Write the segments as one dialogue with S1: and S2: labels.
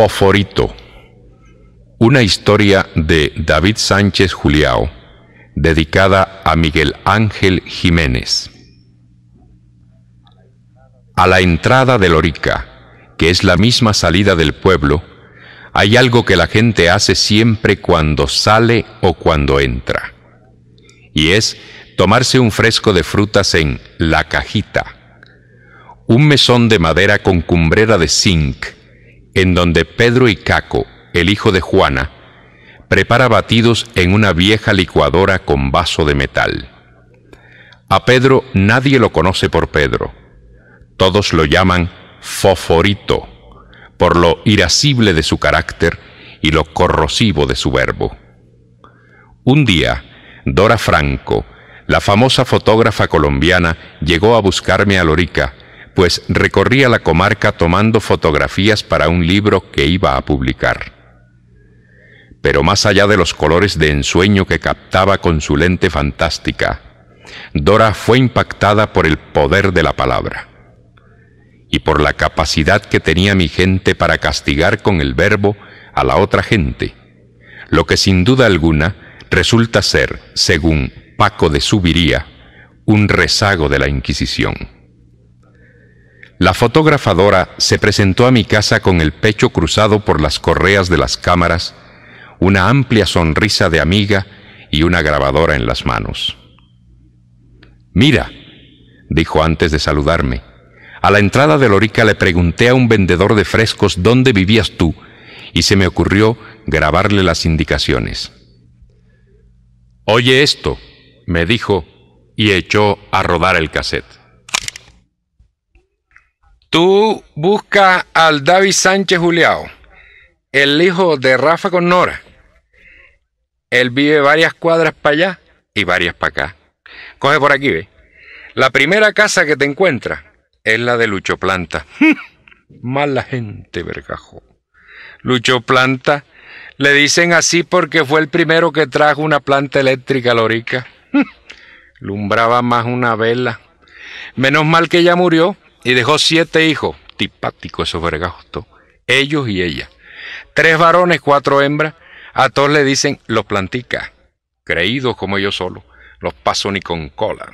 S1: Poforito una historia de David Sánchez Juliao, dedicada a Miguel Ángel Jiménez. A la entrada de Lorica, que es la misma salida del pueblo, hay algo que la gente hace siempre cuando sale o cuando entra, y es tomarse un fresco de frutas en La Cajita, un mesón de madera con cumbrera de zinc, en donde Pedro y Caco, el hijo de Juana, prepara batidos en una vieja licuadora con vaso de metal. A Pedro nadie lo conoce por Pedro. Todos lo llaman Foforito, por lo irascible de su carácter y lo corrosivo de su verbo. Un día, Dora Franco, la famosa fotógrafa colombiana, llegó a buscarme a Lorica pues recorría la comarca tomando fotografías para un libro que iba a publicar. Pero más allá de los colores de ensueño que captaba con su lente fantástica, Dora fue impactada por el poder de la palabra y por la capacidad que tenía mi gente para castigar con el verbo a la otra gente, lo que sin duda alguna resulta ser, según Paco de Subiría, un rezago de la Inquisición. La fotografadora se presentó a mi casa con el pecho cruzado por las correas de las cámaras, una amplia sonrisa de amiga y una grabadora en las manos. Mira, dijo antes de saludarme. A la entrada de Lorica le pregunté a un vendedor de frescos dónde vivías tú y se me ocurrió grabarle las indicaciones. Oye esto, me dijo y echó a rodar el cassette. Tú buscas al David Sánchez Juliao, el hijo de Rafa con Nora. Él vive varias cuadras para allá y varias para acá. Coge por aquí, ve. La primera casa que te encuentras es la de Lucho Planta. Mala gente, vergajo. Lucho Planta le dicen así porque fue el primero que trajo una planta eléctrica lorica. Lumbraba más una vela. Menos mal que ya murió y dejó siete hijos, tipáticos esos vergajos, ellos y ella. Tres varones, cuatro hembras, a todos le dicen los plantica creídos como ellos solo los paso ni con cola.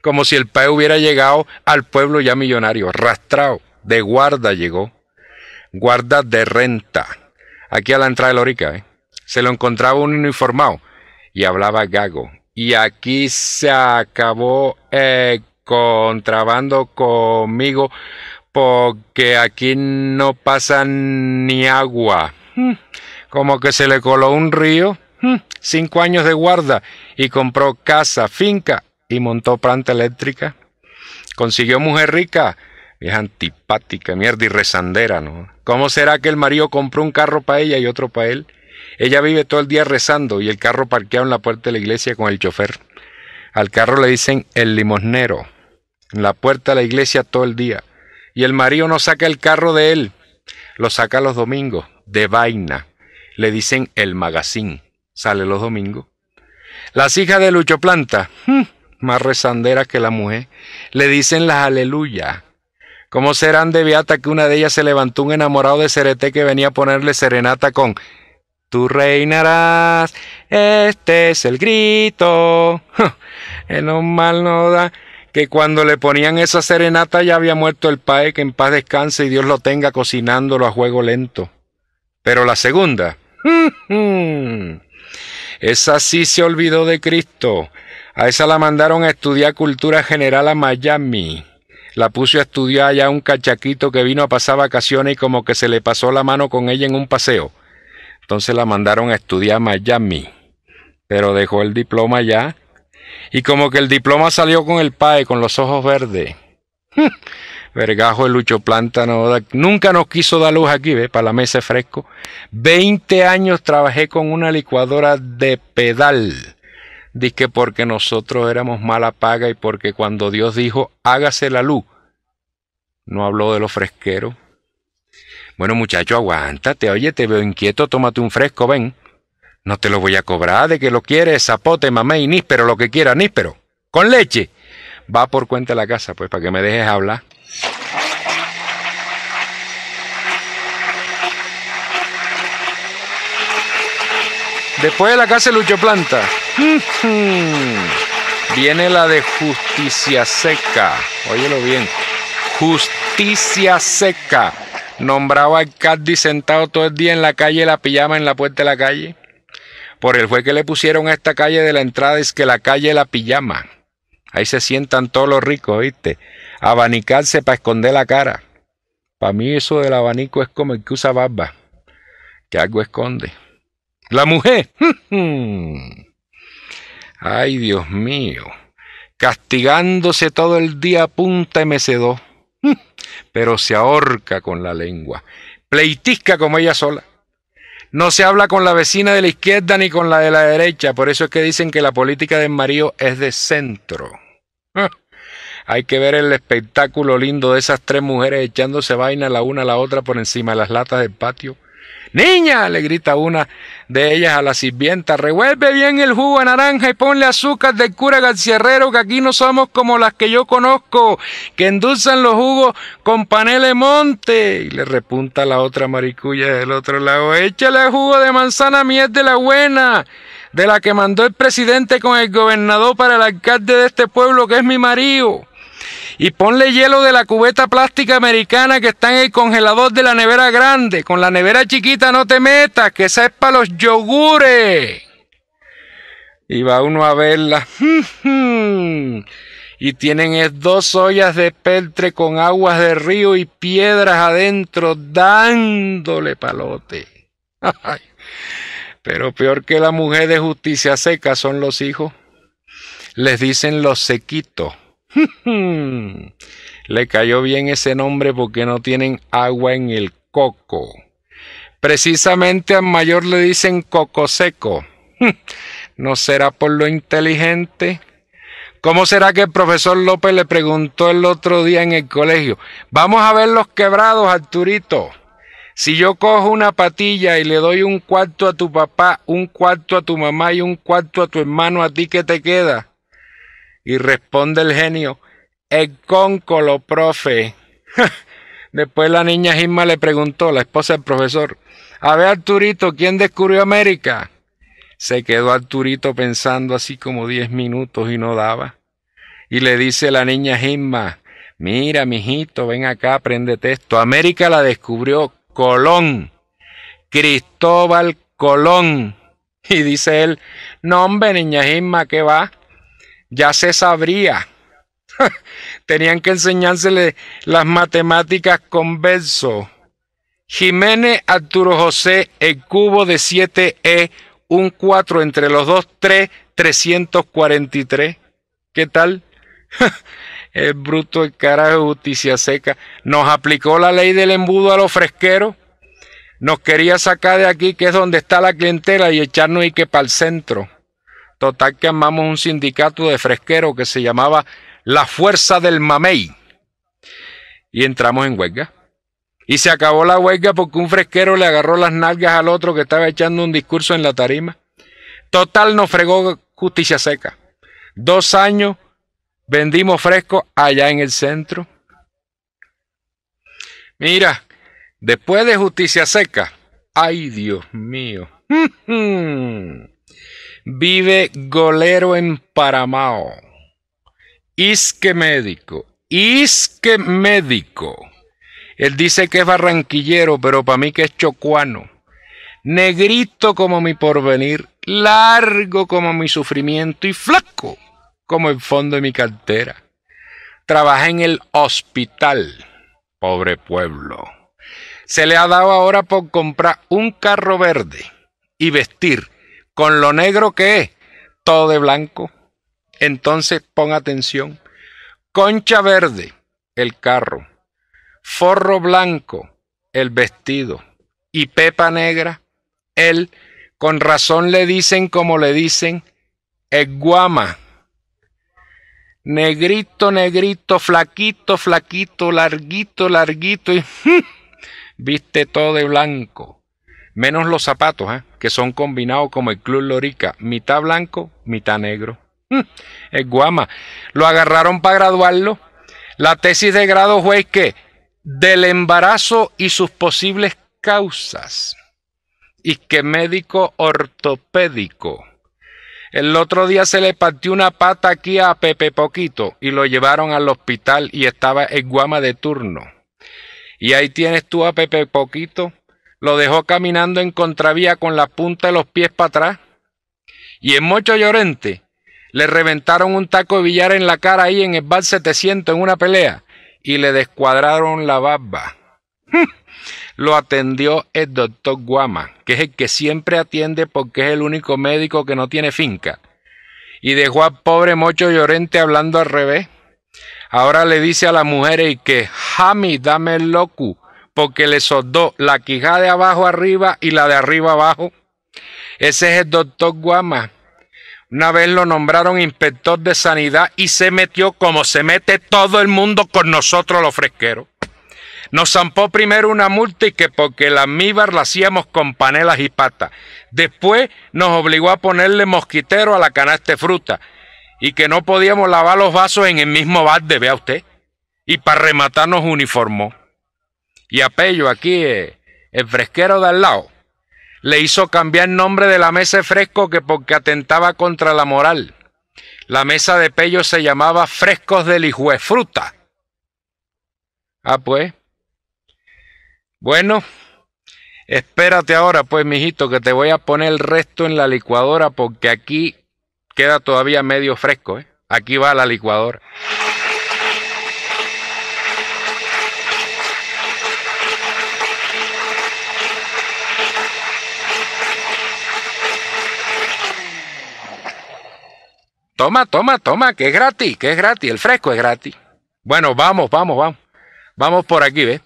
S1: Como si el país hubiera llegado al pueblo ya millonario, arrastrado, de guarda llegó, guarda de renta, aquí a la entrada de Lorica, ¿eh? se lo encontraba un uniformado y hablaba gago. Y aquí se acabó eh, contrabando conmigo porque aquí no pasa ni agua. Hmm. Como que se le coló un río, hmm. cinco años de guarda y compró casa, finca y montó planta eléctrica. Consiguió mujer rica, es antipática, mierda y rezandera, ¿no? ¿Cómo será que el marido compró un carro para ella y otro para él? Ella vive todo el día rezando y el carro parqueado en la puerta de la iglesia con el chofer. Al carro le dicen el limosnero. En la puerta de la iglesia todo el día. Y el marido no saca el carro de él. Lo saca los domingos, de vaina. Le dicen el magazín. Sale los domingos. Las hijas de Lucho Planta, hmm, más rezanderas que la mujer, le dicen las aleluya. ¿Cómo serán de beata que una de ellas se levantó un enamorado de Cereté que venía a ponerle serenata con Tú reinarás, este es el grito. no mal no que cuando le ponían esa serenata ya había muerto el pae, que en paz descanse y Dios lo tenga cocinándolo a juego lento. Pero la segunda, esa sí se olvidó de Cristo. A esa la mandaron a estudiar cultura general a Miami. La puso a estudiar allá un cachaquito que vino a pasar vacaciones y como que se le pasó la mano con ella en un paseo. Entonces la mandaron a estudiar a Miami. Pero dejó el diploma ya y como que el diploma salió con el PAE, con los ojos verdes. Vergajo el Lucho Planta nunca nos quiso dar luz aquí, ¿ves? Para la mesa fresco. Veinte años trabajé con una licuadora de pedal. Dice porque nosotros éramos mala paga y porque cuando Dios dijo, hágase la luz, no habló de los fresqueros. Bueno, muchacho, aguántate, oye, te veo inquieto, tómate un fresco, ven. No te lo voy a cobrar, de que lo quieres, zapote, mamá y níspero, lo que quiera, níspero. Con leche. Va por cuenta de la casa, pues, para que me dejes hablar. Después de la casa de Lucho Planta. Viene la de Justicia Seca. Óyelo bien. Justicia Seca. Nombraba al Caddy sentado todo el día en la calle, la pijama en la puerta de la calle. Por el juez que le pusieron a esta calle de la entrada es que la calle La Pijama. Ahí se sientan todos los ricos, ¿viste? Abanicarse para esconder la cara. Para mí eso del abanico es como el que usa barba, que algo esconde. La mujer. Ay, Dios mío. Castigándose todo el día punta y mecedó. Pero se ahorca con la lengua. Pleitisca como ella sola. No se habla con la vecina de la izquierda ni con la de la derecha. Por eso es que dicen que la política de Marío es de centro. Ah, hay que ver el espectáculo lindo de esas tres mujeres echándose vaina la una a la otra por encima de las latas del patio Niña, le grita una de ellas a la sirvienta, revuelve bien el jugo de naranja y ponle azúcar del cura Herrero, que aquí no somos como las que yo conozco, que endulzan los jugos con paneles monte. Y le repunta la otra maricuya del otro lado, échale jugo de manzana miel de la buena de la que mandó el presidente con el gobernador para el alcalde de este pueblo que es mi marido y ponle hielo de la cubeta plástica americana que está en el congelador de la nevera grande. Con la nevera chiquita no te metas, que esa es para los yogures. Y va uno a verla. y tienen dos ollas de peltre con aguas de río y piedras adentro dándole palote. pero peor que la mujer de justicia seca son los hijos. Les dicen los sequitos. Le cayó bien ese nombre porque no tienen agua en el coco. Precisamente al mayor le dicen coco seco. ¿No será por lo inteligente? ¿Cómo será que el profesor López le preguntó el otro día en el colegio? Vamos a ver los quebrados, Arturito. Si yo cojo una patilla y le doy un cuarto a tu papá, un cuarto a tu mamá y un cuarto a tu hermano, ¿a ti qué te queda? Y responde el genio, el cóncolo, profe. Después la niña Gisma le preguntó, la esposa del profesor, a ver Arturito, ¿quién descubrió América? Se quedó Arturito pensando así como diez minutos y no daba. Y le dice la niña Gisma mira, mijito, ven acá, aprende texto América la descubrió Colón, Cristóbal Colón. Y dice él, no hombre, niña Gisma ¿qué va? ya se sabría. Tenían que enseñársele las matemáticas con verso. Jiménez Arturo José, el cubo de 7E, e, un 4 entre los dos, 3, 343. ¿Qué tal? el bruto, el cara de justicia seca. Nos aplicó la ley del embudo a los fresqueros. Nos quería sacar de aquí, que es donde está la clientela, y echarnos y que para el centro. Total que armamos un sindicato de fresquero que se llamaba La Fuerza del Mamey. Y entramos en huelga. Y se acabó la huelga porque un fresquero le agarró las nalgas al otro que estaba echando un discurso en la tarima. Total nos fregó justicia seca. Dos años vendimos fresco allá en el centro. Mira, después de justicia seca, ay Dios mío. Vive golero en Paramao. Isque médico. Isque médico. Él dice que es barranquillero, pero para mí que es chocuano. Negrito como mi porvenir, largo como mi sufrimiento y flaco como el fondo de mi cartera. Trabaja en el hospital, pobre pueblo. Se le ha dado ahora por comprar un carro verde y vestir con lo negro que es, todo de blanco. Entonces pon atención. Concha verde, el carro. Forro blanco, el vestido. Y pepa negra, él. Con razón le dicen como le dicen, es guama. Negrito, negrito, flaquito, flaquito, larguito, larguito. Y viste todo de blanco menos los zapatos, ¿eh? que son combinados como el Club Lorica, mitad blanco, mitad negro. Mm, es guama. Lo agarraron para graduarlo. La tesis de grado fue que del embarazo y sus posibles causas. Y que médico ortopédico. El otro día se le partió una pata aquí a Pepe Poquito y lo llevaron al hospital y estaba el guama de turno. Y ahí tienes tú a Pepe Poquito lo dejó caminando en contravía con la punta de los pies para atrás. Y en Mocho Llorente le reventaron un taco de billar en la cara ahí en el bar 700 en una pelea y le descuadraron la barba. lo atendió el doctor Guama, que es el que siempre atiende porque es el único médico que no tiene finca. Y dejó al pobre Mocho Llorente hablando al revés. Ahora le dice a la mujer y que, Jami, dame el locu, que le soldó la quijada de abajo arriba y la de arriba abajo. Ese es el doctor Guama. Una vez lo nombraron inspector de sanidad y se metió como se mete todo el mundo con nosotros los fresqueros. Nos zampó primero una multa y que porque la míbar la hacíamos con panelas y patas. Después nos obligó a ponerle mosquitero a la canasta de fruta y que no podíamos lavar los vasos en el mismo de, vea usted. Y para rematar nos uniformó y Pello, aquí, eh, el fresquero de al lado, le hizo cambiar el nombre de la mesa de fresco que porque atentaba contra la moral. La mesa de Pello se llamaba Frescos de lijuez Fruta. Ah, pues. Bueno, espérate ahora, pues, mijito, que te voy a poner el resto en la licuadora porque aquí queda todavía medio fresco, ¿eh? Aquí va la licuadora. Toma, toma, toma, que es gratis, que es gratis, el fresco es gratis. Bueno, vamos, vamos, vamos. Vamos por aquí, ¿ves?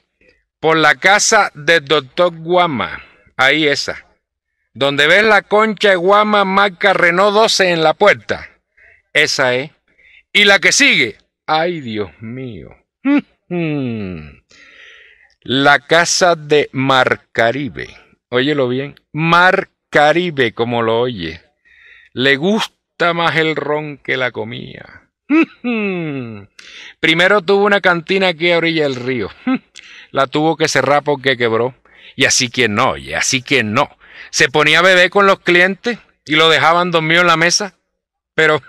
S1: Por la casa del doctor Guama, ahí esa. Donde ves la concha de Guama marca Renault 12 en la puerta. Esa es. Y la que sigue, ay Dios mío. La casa de Mar Caribe. Óyelo bien. Mar Caribe, como lo oye. Le gusta más el ron que la comía Primero tuvo una cantina aquí a orilla del río. La tuvo que cerrar porque quebró. Y así que no, y así que no. Se ponía a beber con los clientes y lo dejaban dormido en la mesa. Pero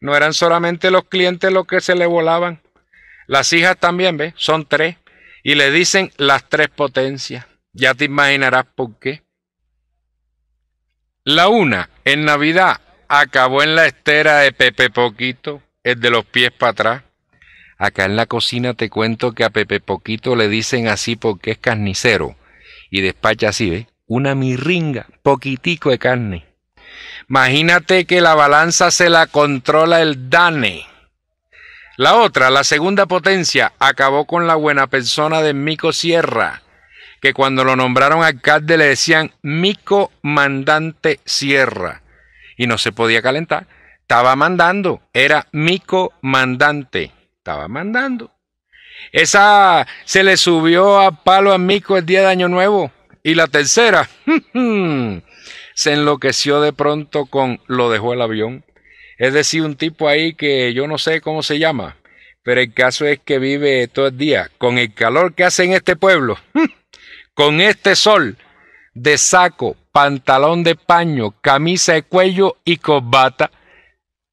S1: no eran solamente los clientes los que se le volaban. Las hijas también, ¿ves? Son tres. Y le dicen las tres potencias. Ya te imaginarás por qué. La una, en Navidad, acabó en la estera de Pepe Poquito, el de los pies para atrás. Acá en la cocina te cuento que a Pepe Poquito le dicen así porque es carnicero y despacha así, ¿ves? Una mirringa, poquitico de carne. Imagínate que la balanza se la controla el Dane. La otra, la segunda potencia, acabó con la buena persona de Mico Sierra, que cuando lo nombraron alcalde le decían Mico Mandante Sierra y no se podía calentar, estaba mandando, era Mico Mandante. estaba mandando. Esa se le subió a palo a Mico el día de Año Nuevo. Y la tercera, se enloqueció de pronto con lo dejó el avión. Es decir, un tipo ahí que yo no sé cómo se llama, pero el caso es que vive todo el día con el calor que hace en este pueblo, con este sol de saco, pantalón de paño, camisa de cuello y corbata,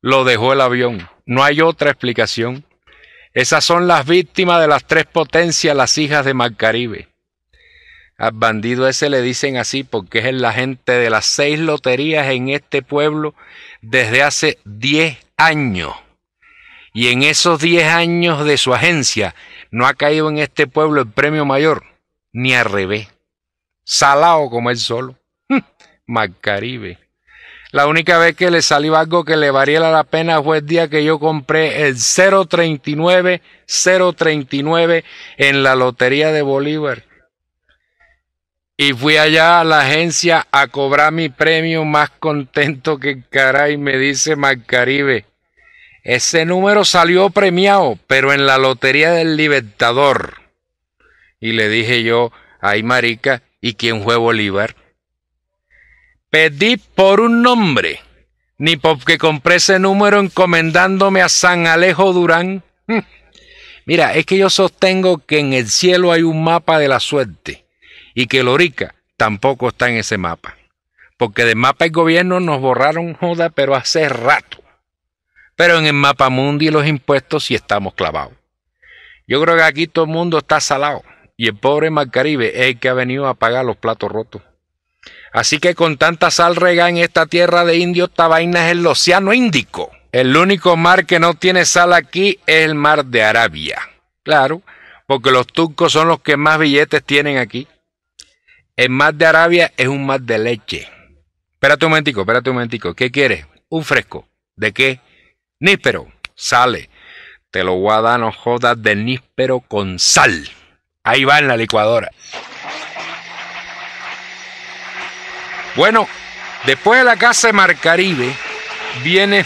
S1: lo dejó el avión. No hay otra explicación. Esas son las víctimas de las tres potencias, las hijas de Marcaribe. Al bandido ese le dicen así porque es el agente de las seis loterías en este pueblo desde hace diez años. Y en esos 10 años de su agencia no ha caído en este pueblo el premio mayor, ni al revés. Salado como él solo. Macaribe. La única vez que le salió algo que le valiera la pena fue el día que yo compré el 039 039 en la lotería de Bolívar. Y fui allá a la agencia a cobrar mi premio más contento que caray, me dice Macaribe. Ese número salió premiado, pero en la lotería del Libertador. Y le dije yo, ay marica, ¿y quién fue Bolívar? Pedí por un nombre, ni porque compré ese número encomendándome a San Alejo Durán. Hmm. Mira, es que yo sostengo que en el cielo hay un mapa de la suerte y que Lorica tampoco está en ese mapa. Porque de mapa y gobierno nos borraron joda, pero hace rato. Pero en el mapa mundi y los impuestos sí estamos clavados. Yo creo que aquí todo el mundo está salado y el pobre Marcaribe es el que ha venido a pagar los platos rotos. Así que con tanta sal rega en esta tierra de indios, esta vaina es el Océano Índico. El único mar que no tiene sal aquí es el mar de Arabia. Claro, porque los turcos son los que más billetes tienen aquí. El mar de Arabia es un mar de leche. Espérate un momentico, espérate un momentico. ¿Qué quieres? Un fresco. ¿De qué? Níspero. Sale. Te lo voy a dar, no jodas, de níspero con sal. Ahí va en la licuadora. Bueno, después de la casa de Marcaribe viene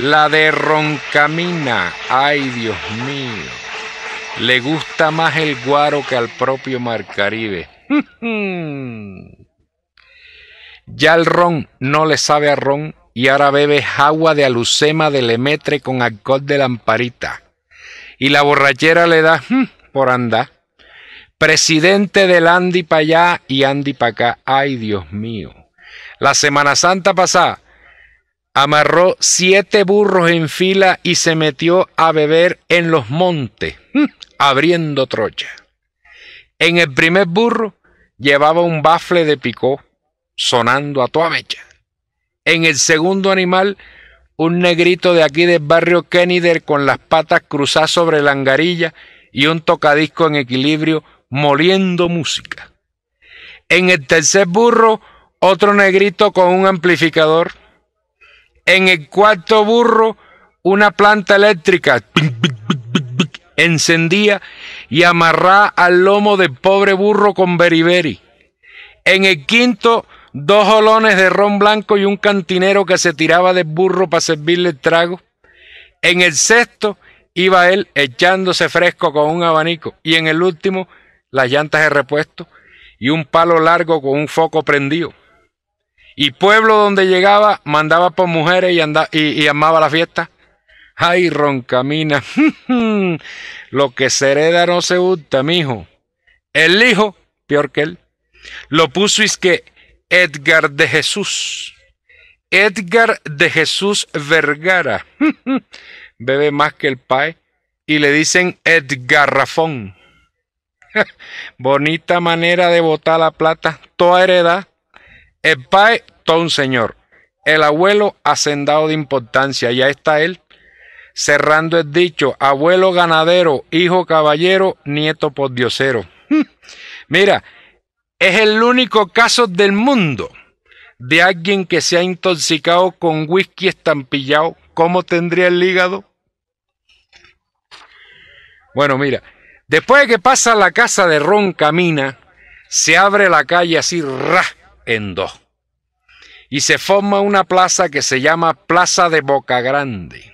S1: la de Roncamina. Ay, Dios mío. Le gusta más el guaro que al propio Marcaribe. ya el ron no le sabe a ron y ahora bebe agua de alucema de lemetre con alcohol de lamparita. Y la borrachera le da por andar. Presidente del Andy para allá y Andy para acá. Ay, Dios mío. La Semana Santa pasada amarró siete burros en fila y se metió a beber en los montes, hm, abriendo trocha. En el primer burro llevaba un bafle de picó sonando a toda mecha. En el segundo animal, un negrito de aquí del barrio Kennedy con las patas cruzadas sobre la angarilla y un tocadisco en equilibrio moliendo música. En el tercer burro, otro negrito con un amplificador. En el cuarto burro, una planta eléctrica encendía y amarrá al lomo del pobre burro con beriberi. En el quinto, dos jolones de ron blanco y un cantinero que se tiraba del burro para servirle trago. En el sexto, iba él echándose fresco con un abanico. Y en el último, las llantas de repuesto y un palo largo con un foco prendido. Y pueblo donde llegaba mandaba por mujeres y, y, amaba la fiesta. Ay, roncamina, lo que se hereda no se mi mijo. El hijo, peor que él, lo puso es que Edgar de Jesús. Edgar de Jesús Vergara. Bebe más que el PAE. Y le dicen Edgarrafón. Bonita manera de botar la plata, toda heredad. El pae, todo un señor. El abuelo, hacendado de importancia. Ya está él. Cerrando el dicho, abuelo ganadero, hijo caballero, nieto podiosero Mira, es el único caso del mundo de alguien que se ha intoxicado con whisky estampillado. ¿Cómo tendría el hígado? Bueno, mira, Después de que pasa la casa de Ron Camina, se abre la calle así ra en dos. Y se forma una plaza que se llama Plaza de Boca Grande.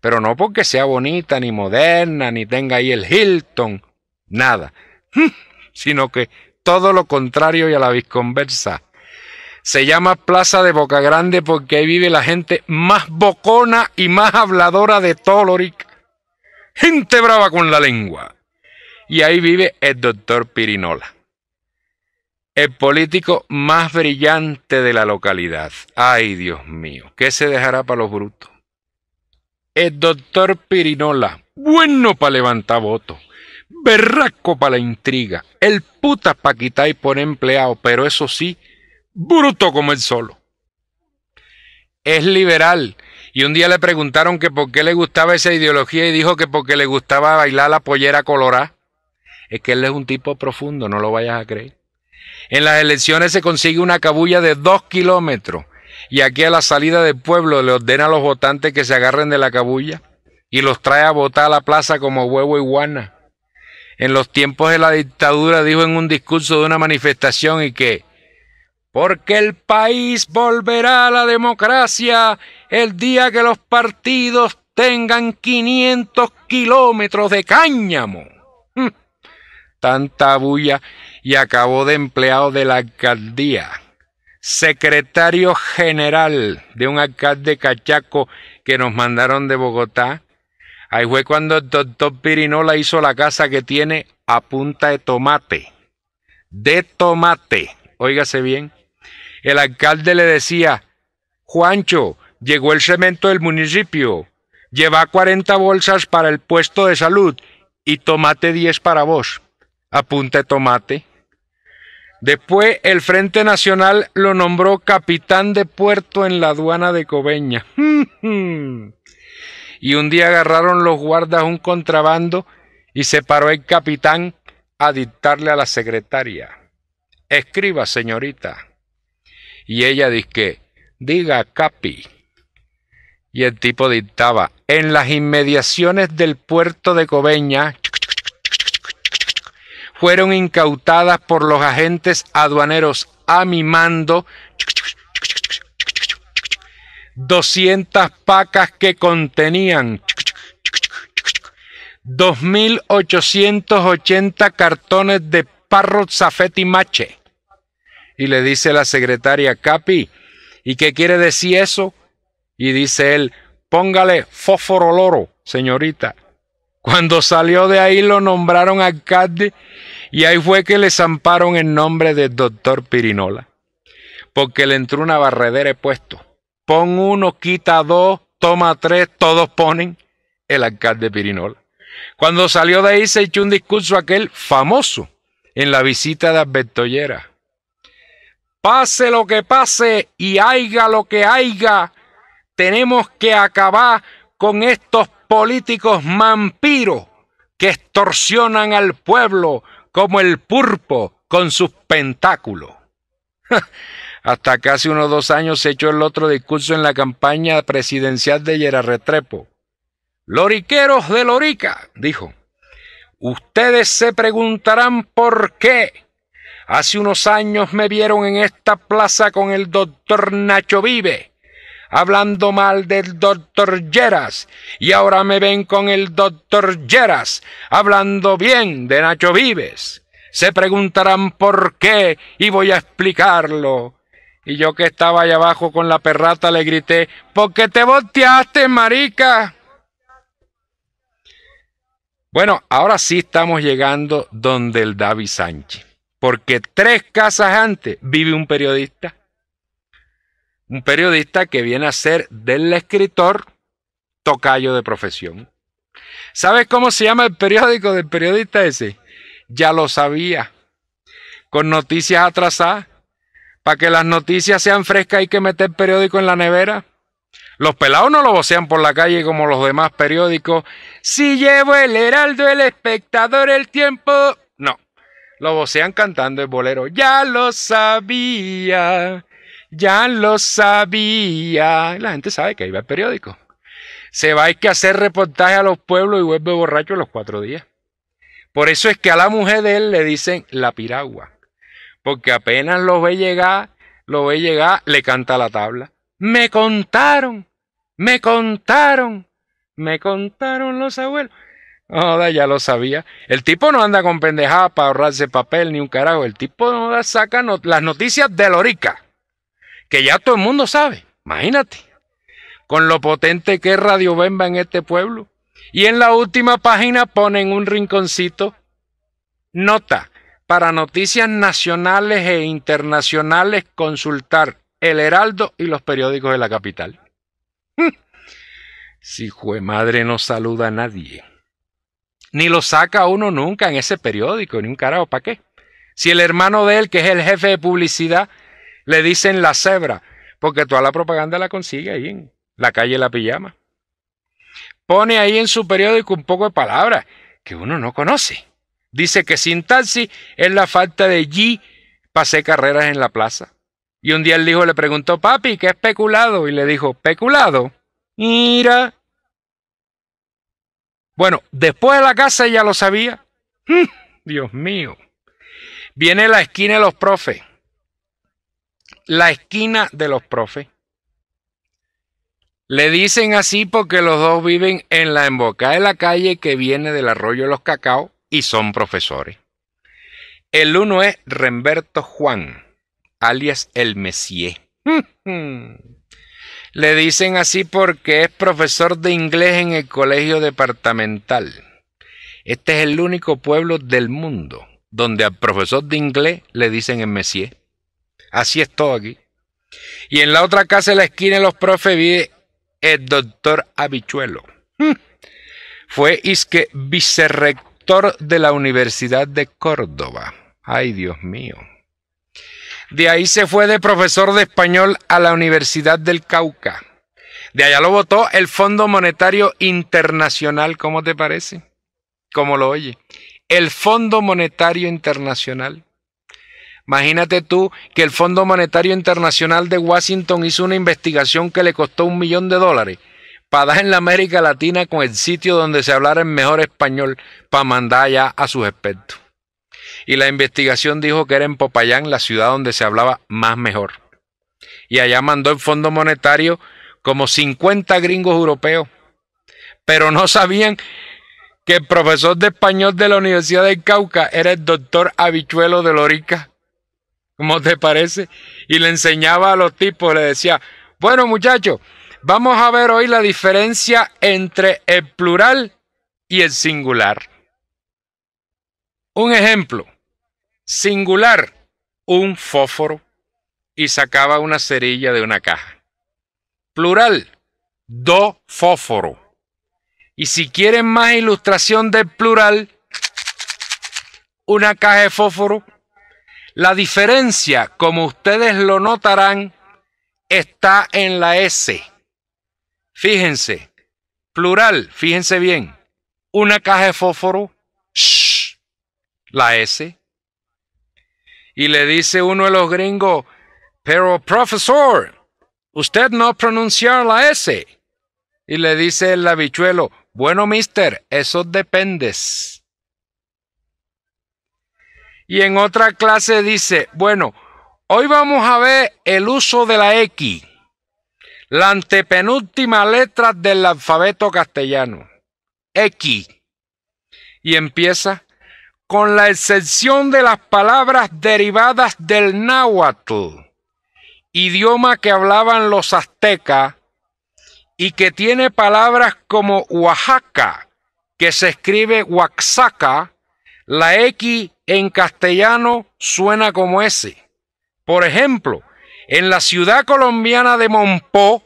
S1: Pero no porque sea bonita, ni moderna, ni tenga ahí el Hilton, nada. Sino que todo lo contrario y a la visconversa. Se llama Plaza de Boca Grande porque ahí vive la gente más bocona y más habladora de Toloric. Gente brava con la lengua y ahí vive el doctor Pirinola, el político más brillante de la localidad. Ay, Dios mío, ¿qué se dejará para los brutos? El doctor Pirinola, bueno para levantar votos, berraco para la intriga, el puta para quitar y poner empleado, pero eso sí, bruto como el solo. Es liberal. Y un día le preguntaron que por qué le gustaba esa ideología y dijo que porque le gustaba bailar la pollera colorada es que él es un tipo profundo, no lo vayas a creer. En las elecciones se consigue una cabulla de dos kilómetros y aquí a la salida del pueblo le ordena a los votantes que se agarren de la cabulla y los trae a votar a la plaza como huevo iguana. En los tiempos de la dictadura dijo en un discurso de una manifestación y que porque el país volverá a la democracia el día que los partidos tengan 500 kilómetros de cáñamo. tanta bulla y acabó de empleado de la alcaldía, secretario general de un alcalde cachaco que nos mandaron de Bogotá. Ahí fue cuando el doctor Pirinola hizo la casa que tiene a punta de tomate. De tomate, óigase bien. El alcalde le decía, Juancho, llegó el cemento del municipio, lleva 40 bolsas para el puesto de salud y tomate 10 para vos a tomate. Después el Frente Nacional lo nombró capitán de puerto en la aduana de Cobeña. y un día agarraron los guardas un contrabando y se paró el capitán a dictarle a la secretaria. Escriba, señorita. Y ella dice, diga capi. Y el tipo dictaba, en las inmediaciones del puerto de Cobeña, fueron incautadas por los agentes aduaneros a mi mando 200 pacas que contenían 2.880 cartones de parrot, y mache. Y le dice la secretaria, Capi, ¿y qué quiere decir eso? Y dice él, póngale fósforo loro, señorita. Cuando salió de ahí lo nombraron alcalde y ahí fue que les zamparon el nombre del doctor Pirinola, porque le entró una barredera de puesto. Pon uno, quita dos, toma tres, todos ponen el alcalde Pirinola. Cuando salió de ahí se echó un discurso aquel famoso en la visita de Albertollera. Pase lo que pase y haiga lo que haiga, tenemos que acabar con estos políticos vampiros que extorsionan al pueblo, como el purpo con sus pentáculos. Hasta casi unos dos años se echó el otro discurso en la campaña presidencial de Yerarretrepo. Loriqueros de Lorica, dijo. Ustedes se preguntarán por qué. Hace unos años me vieron en esta plaza con el doctor Nacho Vive hablando mal del doctor Lleras, y ahora me ven con el doctor Lleras, hablando bien de Nacho Vives. Se preguntarán por qué, y voy a explicarlo. Y yo que estaba allá abajo con la perrata le grité, porque te volteaste, marica. Bueno, ahora sí estamos llegando donde el David Sánchez, porque tres casas antes vive un periodista. Un periodista que viene a ser del escritor tocayo de profesión. ¿Sabes cómo se llama el periódico del periodista ese? Ya lo sabía. Con noticias atrasadas. Para que las noticias sean frescas hay que meter periódico en la nevera. Los pelados no lo vocean por la calle como los demás periódicos. Si llevo el heraldo, el espectador, el tiempo. No, lo vocean cantando el bolero. Ya lo sabía ya lo sabía. La gente sabe que ahí va el periódico. Se va a que hacer reportaje a los pueblos y vuelve borracho los cuatro días. Por eso es que a la mujer de él le dicen la piragua. Porque apenas lo ve llegar, lo ve llegar, le canta la tabla. Me contaron, me contaron, me contaron los abuelos. Ahora ya lo sabía. El tipo no anda con pendejadas para ahorrarse papel ni un carajo. El tipo no saca las noticias de Lorica que ya todo el mundo sabe, imagínate, con lo potente que es Radio Bemba en este pueblo. Y en la última página ponen un rinconcito, nota, para noticias nacionales e internacionales consultar El Heraldo y los periódicos de la capital. Mm. si jue madre no saluda a nadie. Ni lo saca uno nunca en ese periódico, ni un carajo, ¿para qué? Si el hermano de él, que es el jefe de publicidad, le dicen la cebra, porque toda la propaganda la consigue ahí en la calle La Pijama. Pone ahí en su periódico un poco de palabras que uno no conoce. Dice que sintaxis es la falta de G pasé carreras en la plaza. Y un día el hijo le preguntó, papi, ¿qué es peculado? Y le dijo, peculado. Mira. Bueno, después de la casa ya lo sabía. Dios mío. Viene la esquina de los profes la esquina de los profes. Le dicen así porque los dos viven en la embocada de la calle que viene del arroyo de los cacao y son profesores. El uno es Remberto Juan, alias el Messier. Le dicen así porque es profesor de inglés en el colegio departamental. Este es el único pueblo del mundo donde al profesor de inglés le dicen el Messier. Así es todo aquí. Y en la otra casa de la esquina de los profes vive el doctor Habichuelo. Hmm. Fue isque vicerrector de la Universidad de Córdoba. Ay, Dios mío. De ahí se fue de profesor de español a la Universidad del Cauca. De allá lo votó el Fondo Monetario Internacional, ¿cómo te parece? ¿Cómo lo oye? El Fondo Monetario Internacional. Imagínate tú que el Fondo Monetario Internacional de Washington hizo una investigación que le costó un millón de dólares para dar en la América Latina con el sitio donde se hablara el mejor español para mandar allá a sus expertos. Y la investigación dijo que era en Popayán la ciudad donde se hablaba más mejor. Y allá mandó el Fondo Monetario como 50 gringos europeos. Pero no sabían que el profesor de español de la Universidad del Cauca era el doctor Habichuelo de Lorica. ¿Cómo te parece? Y le enseñaba a los tipos, le decía, bueno muchachos, vamos a ver hoy la diferencia entre el plural y el singular. Un ejemplo, singular, un fósforo, y sacaba una cerilla de una caja. Plural, do fósforo. Y si quieren más ilustración del plural, una caja de fósforo la diferencia, como ustedes lo notarán, está en la S. Fíjense, plural, fíjense bien. Una caja de fósforo, la S. Y le dice uno de los gringos, pero profesor, usted no pronunciar la S. Y le dice el habichuelo, bueno, mister, eso depende. Y en otra clase dice, bueno, hoy vamos a ver el uso de la X, la antepenúltima letra del alfabeto castellano. X. Y empieza con la excepción de las palabras derivadas del náhuatl, idioma que hablaban los aztecas y que tiene palabras como Oaxaca, que se escribe Oaxaca, la X en castellano suena como ese. Por ejemplo, en la ciudad colombiana de Monpó,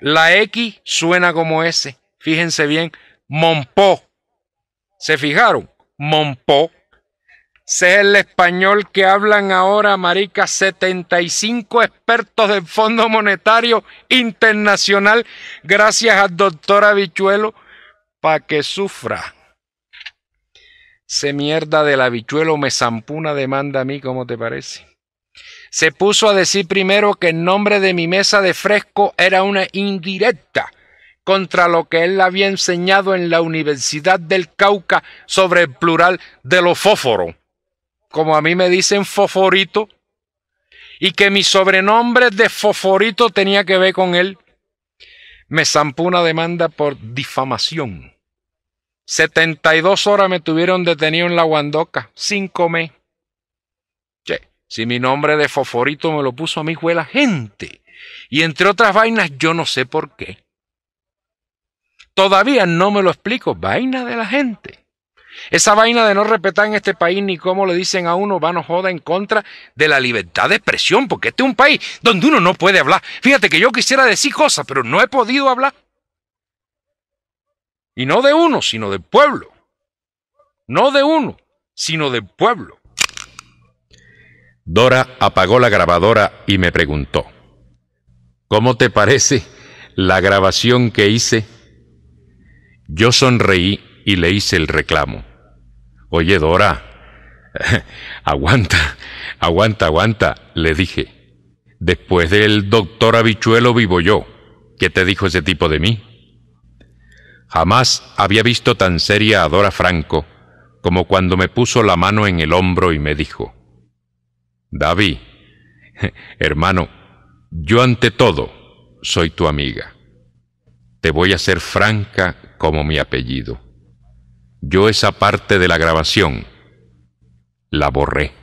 S1: la X suena como ese, Fíjense bien, Monpó. ¿Se fijaron? Monpó. Ese es el español que hablan ahora, marica, 75 expertos del Fondo Monetario Internacional, gracias al doctor Habichuelo, para que sufra. Se mierda del habichuelo me zampuna demanda a mí, ¿cómo te parece? Se puso a decir primero que el nombre de mi mesa de fresco era una indirecta contra lo que él había enseñado en la Universidad del Cauca sobre el plural de los fósforos. Como a mí me dicen foforito y que mi sobrenombre de foforito tenía que ver con él. Me zampó una demanda por difamación. 72 horas me tuvieron detenido en la Guandoca, sin comer. Che, si mi nombre de Foforito me lo puso a mí fue la gente. Y entre otras vainas, yo no sé por qué. Todavía no me lo explico, vaina de la gente. Esa vaina de no respetar en este país ni cómo le dicen a uno, van a joda en contra de la libertad de expresión, porque este es un país donde uno no puede hablar. Fíjate que yo quisiera decir cosas, pero no he podido hablar. Y no de uno, sino del pueblo. No de uno, sino del pueblo. Dora apagó la grabadora y me preguntó, ¿cómo te parece la grabación que hice? Yo sonreí y le hice el reclamo. Oye, Dora, aguanta, aguanta, aguanta, le dije. Después del doctor Habichuelo vivo yo. ¿Qué te dijo ese tipo de mí? Jamás había visto tan seria a Dora Franco como cuando me puso la mano en el hombro y me dijo, David, hermano, yo ante todo soy tu amiga. Te voy a ser franca como mi apellido. Yo esa parte de la grabación la borré.